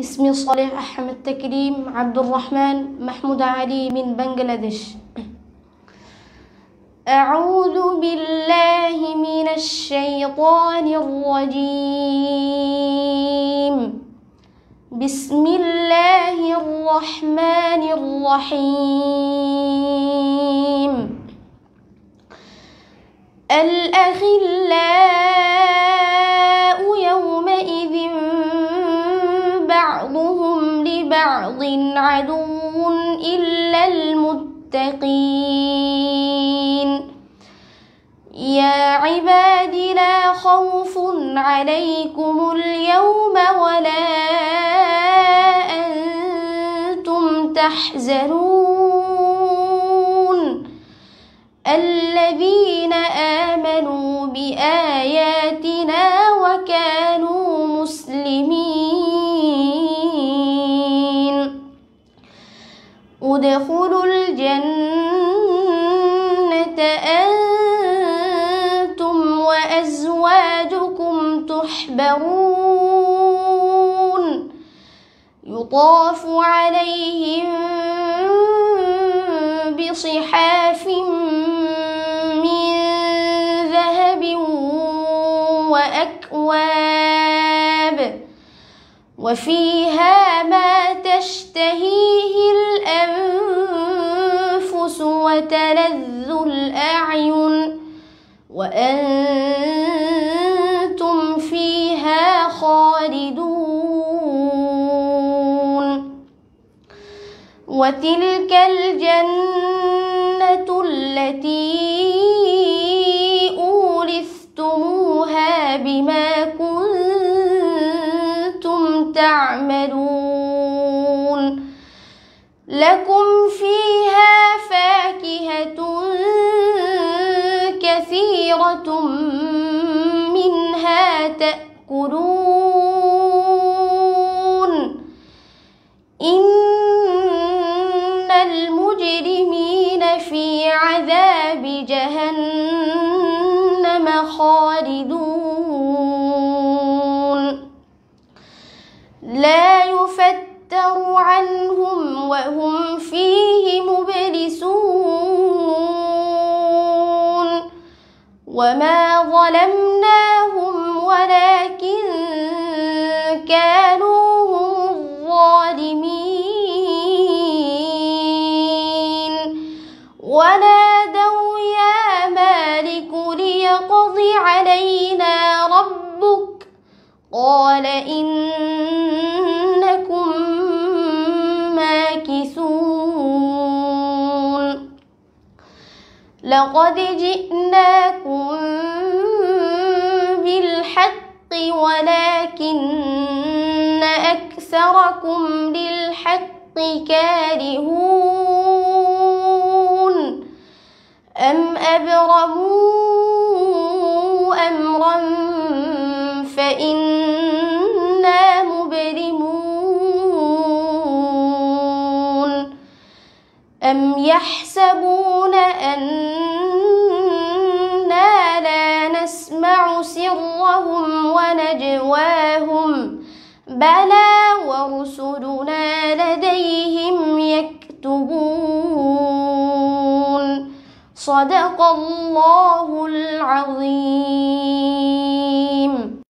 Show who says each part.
Speaker 1: اسمي صالح أحمد تكريم عبد الرحمن محمود علي من بنجلاديش أعوذ بالله من الشيطان الرجيم بسم الله الرحمن الرحيم الأخلاء بعض عدو إلا المتقين يا عباد لا خوف عليكم اليوم ولا أنتم تحزنون الذين آمنوا بآيات ادخلوا الجنة أنتم وأزواجكم تحبرون يطاف عليهم بصحاف من ذهب وأكواب وفيها ما تشتهيه وتلذ الأعين وأنتم فيها خالدون وتلك الجنة التي أورثتموها بما كنتم تعملون لكم فيها لا يفتر عنهم وهم فيه مبلسون وما ظلمناهم ولكن كانوا هم الظالمين ونادوا يا مالك ليقض علينا ربك قال إن لقد جئناكم بالحق ولكن أكثركم للحق كارهون أم أبرموا أمرا فإن يحسبون أنا لا نسمع سرهم ونجواهم بلى ورسلنا لديهم يكتبون صدق الله العظيم